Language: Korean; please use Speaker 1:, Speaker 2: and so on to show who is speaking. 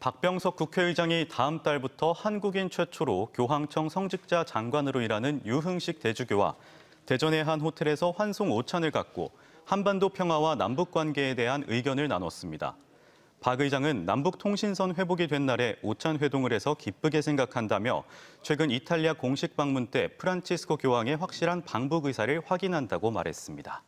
Speaker 1: 박병석 국회의장이 다음 달부터 한국인 최초로 교황청 성직자 장관으로 일하는 유흥식 대주교와 대전의 한 호텔에서 환송 오찬을 갖고 한반도 평화와 남북 관계에 대한 의견을 나눴습니다. 박 의장은 남북 통신선 회복이 된 날에 오찬 회동을 해서 기쁘게 생각한다며 최근 이탈리아 공식 방문 때 프란치스코 교황의 확실한 방북 의사를 확인한다고 말했습니다.